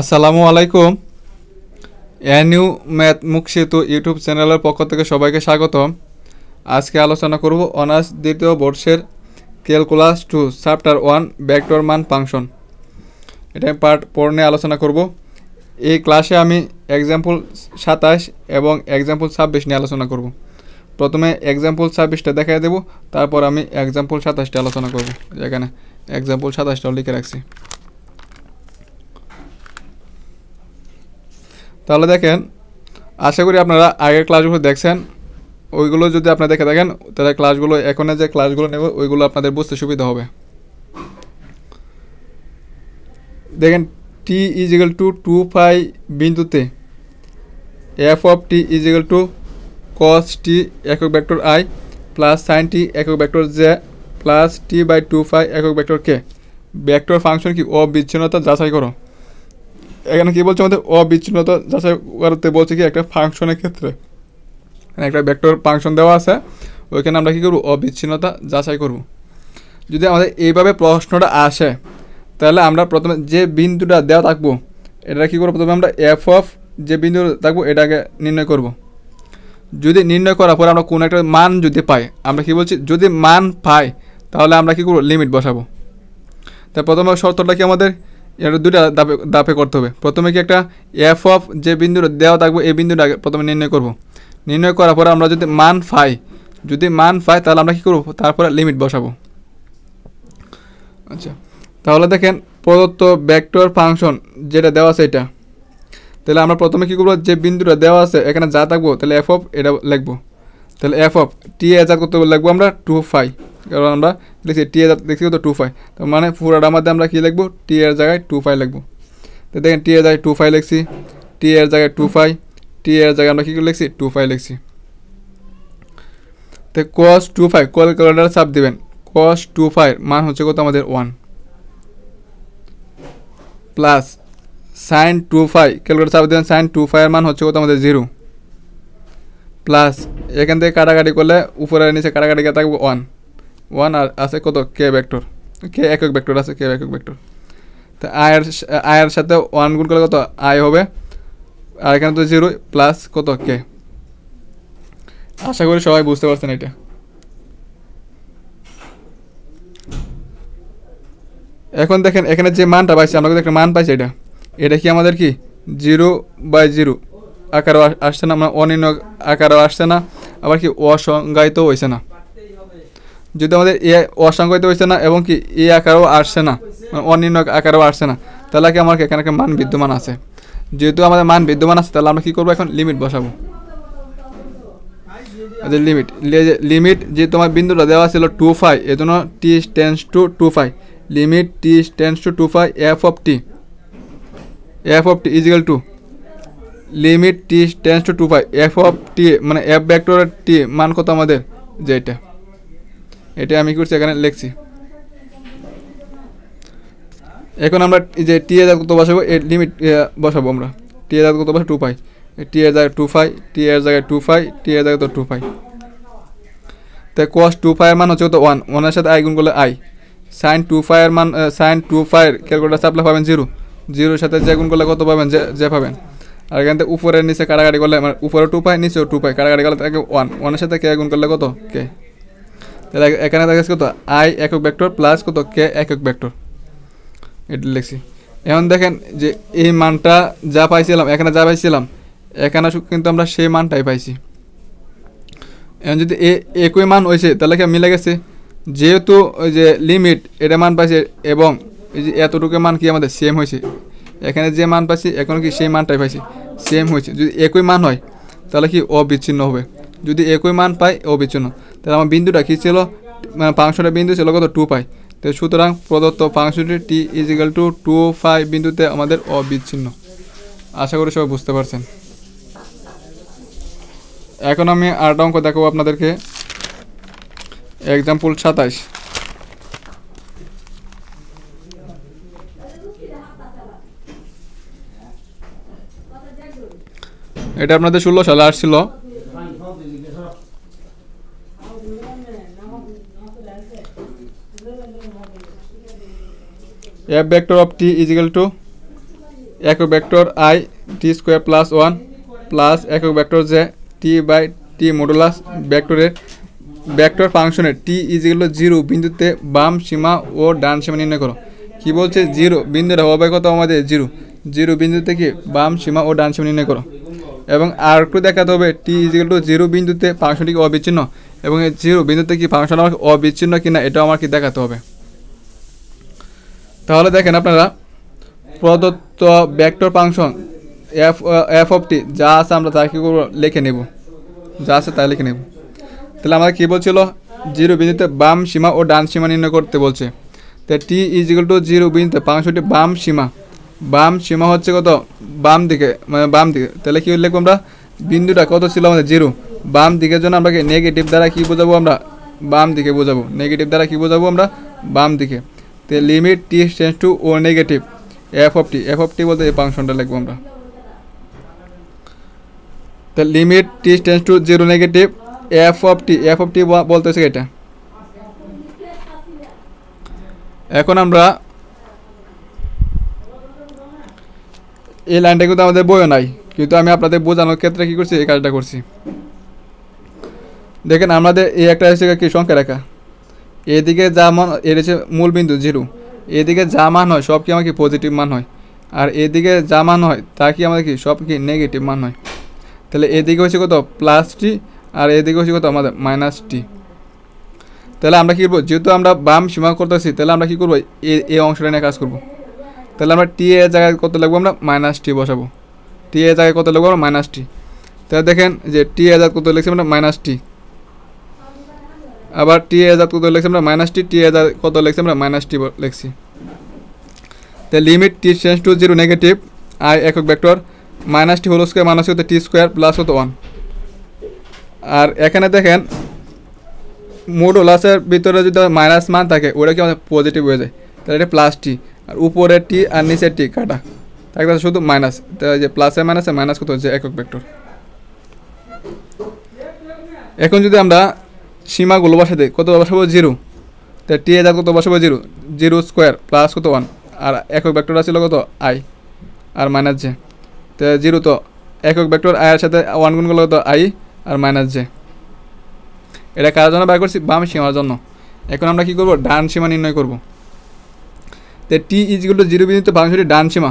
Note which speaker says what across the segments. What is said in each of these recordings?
Speaker 1: আসসালামু আলাইকুম অ্যানিউ ম্যাথ মুখ সেতু ইউটিউব চ্যানেলের পক্ষ থেকে সবাইকে স্বাগত আজকে আলোচনা করব অনার্স দ্বিতীয় বর্ষের calculus two chapter one vector মান ফাংশন এটা পার্ট ফোর নিয়ে আলোচনা করব এই ক্লাসে আমি এক্সাম্পল সাতাশ এবং এক্সাম্পল ছাব্বিশ নিয়ে আলোচনা করব প্রথমে এক্সাম্পল ছাব্বিশটা দেখাই দেব তারপর আমি এক্সাম্পল সাতাশটা আলোচনা করব এখানে এক্সাম্পল সাতাশটাও লিখে রাখছি তাহলে দেখেন আশা করি আপনারা আগের ক্লাসগুলো দেখছেন ওইগুলো যদি আপনারা দেখে থাকেন তাহলে ক্লাসগুলো এখনে যে ক্লাসগুলো নেব ওইগুলো আপনাদের বুঝতে সুবিধা হবে দেখেন t is equal to two phi বিন্দুতে f of t is equal to cos t একক vector i plus sine t একক vector j plus t by two phi একক ভেক্টর কে ভেক্টর ফাংশন কি অবিচ্ছিন্নতা যাচাই করো এখানে কী বলছে আমাদের অবিচ্ছিন্নতা যাচাই করতে বলছে কি একটা ফাংশনের ক্ষেত্রে একটা ভেক্টর ফাংশন দেওয়া আছে ওইখানে আমরা কী করবো অবিচ্ছিন্নতা যাচাই করব যদি আমাদের এইভাবে প্রশ্নটা আসে তাহলে আমরা প্রথমে যে বিন্দুটা দেওয়া থাকবো এটা কী করবো প্রথমে আমরা এফ অফ যে বিন্দু থাকবো এটাকে নির্ণয় করব। যদি নির্ণয় করার পরে আমরা কোনো একটা মান যদি পাই আমরা কি বলছি যদি মান পাই তাহলে আমরা কী করবো লিমিট বসাবো তাই প্রথমে শর্তটা কি আমাদের এটা দুটা দাপে দাপে করতে হবে প্রথমে কি একটা এফ অফ যে বিন্দুটা দেওয়া থাকবে এই বিন্দুটা প্রথমে নির্ণয় করব নির্ণয় করার পরে আমরা যদি মান পাই যদি মান পাই তাহলে আমরা কী করব তারপরে লিমিট বসাবো আচ্ছা তাহলে দেখেন প্রদত্ত ব্যাকটোর ফাংশন যেটা দেওয়া আছে এটা তাহলে আমরা প্রথমে কী করবো যে বিন্দুটা দেওয়া আছে এখানে যা থাকবো তাহলে এফ অফ এটা লিখবো তাহলে এফ অফ টি এজার করতে লাগবো আমরা টু ফাইভ কারণ আমরা লিখছি টি এর দেখছি কত টু ফাইভ তো মানে পুরোটার মধ্যে আমরা কী লিখবো টি এর জায়গায় টু ফাইভ লিখবো তো দেখেন টি এর জায়গায় টু ফাইভ লিখছি টি এর জায়গায় টু ফাইভ টি এর জায়গায় আমরা কী করে লিখছি টু ফাইভ লিখছি তো কস টু ফাইভ কল ক্যালকুলেটার চাপ দেবেন কস টু ফাইভ মান হচ্ছে কত আমাদের one plus sine two five calculator চাপ দেবেন সাইন টু ফাইভের মান হচ্ছে কত আমাদের জিরো প্লাস এখান থেকে কাটাকাটি করলে উপরে নিচে কাটাকাটি থাকবে ওয়ান ওয়ান আর আছে কত কে ভেক্টর কে একক ভেক্টর আছে কে একক ভেক্টর তো আয়ের আয়ের সাথে ওয়ান গুণ করলে কত আয় হবে আর এখানে তো জিরো প্লাস কত কে আশা করি সবাই বুঝতে পারছেন এটা এখন দেখেন এখানে যে মানটা পাইছি আমরা কিন্তু একটা মান পাইছি এটা এটা কি আমাদের কি জিরো বাই জিরো আকারও আসছে না আমরা অনিন্য আকারও আসছে না আবার কি অসংজ্ঞায়িত হয়েছে না যদি আমাদের এ অসংখ্যিত হয়েছে না এবং কি এ আকারও আসছে না মানে অনির্ণ আকারও আসছে না তাহলে কি আমার এখানে মান বিদ্যমান আছে যেহেতু আমাদের মান বিদ্যমান আছে তাহলে আমরা কী করবো এখন লিমিট বসাবো যে লিমিট লিমিট যে তোমার বিন্দুটা দেওয়া ছিল টু ফাইভ এজন্য t tends to two five limit t tends to two five f of t f of t is equal to limit t tends to two five f of t মানে f vector টি মান কত আমাদের যে এটা এটা আমি করছি এখানে লিখছি এখন আমরা যে টি এ কত বসাবো এর লিমিট বসাবো আমরা টি এ কত বসাবো টু পাই টি এর জায়গায় টু ফাই টি এর জায়গায় টু ফাই টি এর জায়গায় তো টু ফাই তো কস টু ফাইয়ের মান হচ্ছে কত ওয়ান ওয়ানের সাথে আই গুণ করলে আই সাইন টু ফাইয়ের মান সাইন টু ফাইয়ের ক্যালকুলেটার চাপলে পাবেন জিরো জিরোর সাথে যে গুণ করলে কত পাবেন যে যে পাবেন আর এখান থেকে উপরের নিচে কাটাকাটি করলে মানে উপরে টু পাই নিচেও টু পাই কারাগাড়ি করলে তাকে ওয়ান ওয়ানের সাথে কে গুণ করলে কত কে তাহলে এখানে দেখা যাচ্ছে কত আই একক ব্যাক্টর প্লাস কত কে একক ভেক্টর এটা লিখছি এখন দেখেন যে এই মানটা যা পাইছিলাম এখানে যা পাইছিলাম এখানে কিন্তু আমরা সেই মানটাই পাইছি এখন যদি এ একই মান হয়েছে তাহলে কি মিলে গেছে যেহেতু ওই যে লিমিট এটা মান পাইছে এবং এই যে এতটুকু মান কি আমাদের সেম হয়েছে এখানে যে মান পাইছি এখন কি সেই মানটাই পাইছি সেম হয়েছে যদি একই মান হয় তাহলে কি অবিচ্ছিন্ন হবে যদি একই মান পাই অবিচ্ছিন্ন তাহলে আমার বিন্দুটা কী ছিল মানে ফাংশনের বিন্দু ছিল কত টু পাই তো সুতরাং প্রদত্ত ফাংশনটি t is equal to two five বিন্দুতে আমাদের অবিচ্ছিন্ন আশা করি সবাই বুঝতে পারছেন এখন আমি আরেকটা অঙ্ক দেখাবো আপনাদেরকে এক্সাম্পল সাতাইশ এটা আপনাদের ষোলো সালে আসছিল f vector of t is equal to একক vector i t square plus one plus একক vector j t by t modulus ভেক্টরের ভেক্টর ফাংশনের টি ইজিক্যাল জিরো বিন্দুতে বাম সীমা ও ডান সীমা নির্ণয় করো কী বলছে জিরো বিন্দুর হবে আমাদের জিরো জিরো বিন্দুতে কি বাম সীমা ও ডান সীমা নির্ণয় করো এবং আর একটু দেখাতে হবে টি ইজিক্যাল টু জিরো বিন্দুতে ফাংশনটি অবিচ্ছিন্ন এবং জিরো বিন্দুতে কি ফাংশন আমার অবিচ্ছিন্ন কিনা এটাও আমার কি দেখাতে হবে তাহলে দেখেন আপনারা প্রদত্ত vector function f f of t যা আছে আমরা তা কী করবো লিখে নেব যা আছে তাই লিখে নেব তাহলে আমাদের কী বলছিল জিরো বিন্দুতে বাম সীমা ও ডান সীমা নির্ণয় করতে বলছে তো t is equal to zero বিন্দুতে ফাংশনটি বাম সীমা বাম সীমা হচ্ছে কত বাম দিকে মানে বাম দিকে তাহলে কী লিখবো আমরা বিন্দুটা কত ছিল আমাদের জিরো বাম দিকের জন্য আমরা নেগেটিভ দ্বারা কী বোঝাবো আমরা বাম দিকে বোঝাবো নেগেটিভ দ্বারা কী বোঝাবো আমরা বাম দিকে তে limit t change to o negative f of t f of t বলতে এই ফাংশনটা লিখবো আমরা তে limit t change to zero negative f of t f of t বলতেছে এটা এখন আমরা এই লাইনটা কিন্তু আমাদের বইও নাই কিন্তু আমি আপনাদের বোঝানোর ক্ষেত্রে কী করছি এই কাজটা করছি দেখেন আমাদের এই একটা হচ্ছে কি সংখ্যা রেখা এদিকে যা মান এর হচ্ছে বিন্দু জিরো এদিকে যা মান হয় সব কি আমার কি পজিটিভ মান হয় আর এদিকে যা মান হয় তা কি আমাদের কি সব কি নেগেটিভ মান হয় তাহলে এদিকে হচ্ছে কত প্লাস টি আর এদিকে হচ্ছে কত আমাদের মাইনাস টি তাহলে আমরা কি করবো যেহেতু আমরা বাম সীমা করতেছি তাহলে আমরা কি করবো এ অংশটা নিয়ে কাজ করবো তাহলে আমরা টি এর জায়গায় কত লাগবো আমরা মাইনাস টি বসাবো টি এর জায়গায় কত লাগবো আমরা মাইনাস টি তাহলে দেখেন যে টি এর জায়গায় কত লেগেছে আমরা মাইনাস টি আবার টি এজাত কত লিখছি আমরা মাইনাস টি টি এজাত কত লিখছি আমরা মাইনাস টি লেখছি তো limit t change to zero negative i একক vector minus t whole square minus হতে টি স্কোয়ার প্লাস হতো ওয়ান আর এখানে দেখেন ওলাসের ভিতরে যদি মাইনাস মান থাকে ওটা কি আমাদের পজিটিভ হয়ে যায় তাহলে এটা প্লাস টি আর উপরে টি আর নিচের টি কাটা থাকতে শুধু মাইনাস যে প্লাসে মাইনাসে মাইনাস কত হচ্ছে একক ভেক্টর এখন যদি আমরা সীমাগুলো বসাতে কত বসাবো জিরো তা টি এ কত বসাবো জিরো জিরো স্কোয়ার প্লাস কত ওয়ান আর একক ভেক্টর ছিল কত আই আর মাইনাস জে তো জিরো তো একক ভেক্টর আয়ের সাথে ওয়ান গুণ করলে কত আই আর মাইনাস জে এটা কার জন্য বার করছি বাম সীমার জন্য এখন আমরা কি করব ডান সীমা নির্ণয় করব তো টি ইজগুলো জিরো বিন্দুতে ফাংশনটি ডান সীমা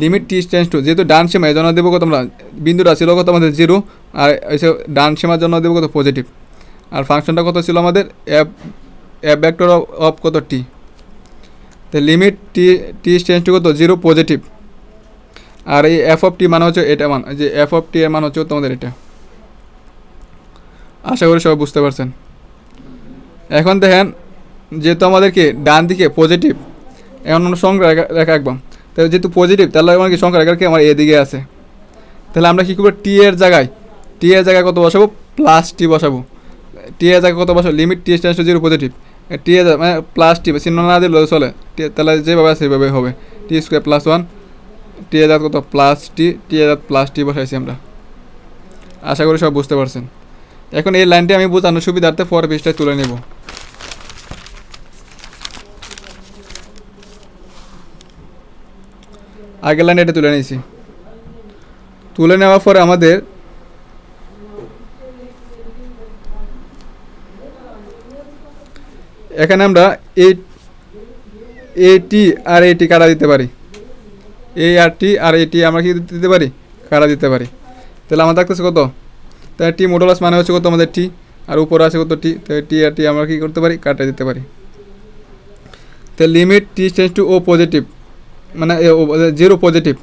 Speaker 1: লিমিট টি টেন্স টু যেহেতু ডান সীমা এই জন্য দেবো কত আমরা বিন্দুটা ছিল কত আমাদের জিরো আর এসে ডান সীমার জন্য দেবো কত পজিটিভ আর ফাংশনটা কত ছিল আমাদের অ্যাপ অ্যাপ ভেক্টর অফ কত টি তো limit t t tends to কত জিরো পজিটিভ আর এই এফ অফ টি মানে হচ্ছে এটা মান যে এফ অফ টি এর মান হচ্ছে তোমাদের এটা আশা করি সবাই বুঝতে পারছেন এখন দেখেন যেহেতু আমাদেরকে ডান দিকে পজিটিভ এমন সংখ্যা রেখা একদম তাহলে যেহেতু পজিটিভ তাহলে আমার কি সংখ্যা রেখা কি আমার এদিকে আছে তাহলে আমরা কী করবো টি এর জায়গায় টি এর জায়গায় কত বসাবো প্লাস টি বসাবো টি এ যাকে কত বসো limit t S tends to zero positive t এ মানে প্লাস টি চিহ্ন না দিলে চলে তাহলে যেভাবে আছে সেভাবে হবে t square plus one t এ কত প্লাস টি টি এ প্লাস টি বসাইছি আমরা আশা করি সব বুঝতে পারছেন এখন এই লাইনটি আমি বোঝানোর সুবিধার্থে ফোর পেজটা তুলে নেব আগের লাইনটা এটা তুলে নিয়েছি তুলে নেওয়ার পরে আমাদের এখানে আমরা এই এটি আর এটি কাটা দিতে পারি এই আরটি আর এটি আমরা কি দিতে পারি কাটা দিতে পারি তাহলে আমার থাকতেছে কত তাহলে টি মোডলাস মানে হচ্ছে কত আমাদের টি আর উপরে আছে কত টি তাহলে টি আর টি আমরা কী করতে পারি কাটা দিতে পারি তো limit t change to o positive মানে zero positive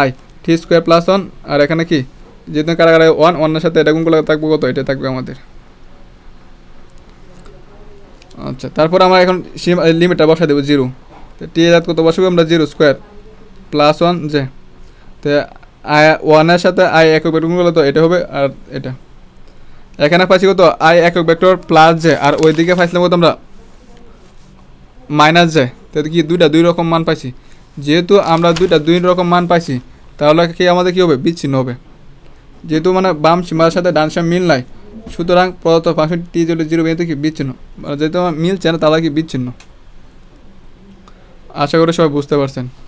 Speaker 1: i t square plus one আর এখানে কি যেহেতু কারাগারে ওয়ান ওয়ানের সাথে এটা করে থাকবে কত এটা থাকবে আমাদের আচ্ছা তারপর আমরা এখন লিমিটটা বসা দেবো জিরো টি এর কত বসাবো আমরা zero square plus one j তো আই ওয়ানের সাথে আই একক ভেক্টর গুলো তো এটা হবে আর এটা এখানে পাইছি কত আই একক ভেক্টর প্লাস জে আর ওইদিকে পাইছিলাম কত আমরা মাইনাস জে তো কি দুইটা দুই রকম মান পাইছি যেহেতু আমরা দুইটা দুই রকম মান পাইছি তাহলে কি আমাদের কী হবে বিচ্ছিন্ন হবে যেহেতু মানে বাম সীমার সাথে ডান মিল নাই সুতরাং প্রদত্ত ফাংশনটি টি জিরো বিন্দু কি বিচ্ছিন্ন মানে যেহেতু আমার মিলছে না তারা কি বিচ্ছিন্ন আশা করি সবাই বুঝতে পারছেন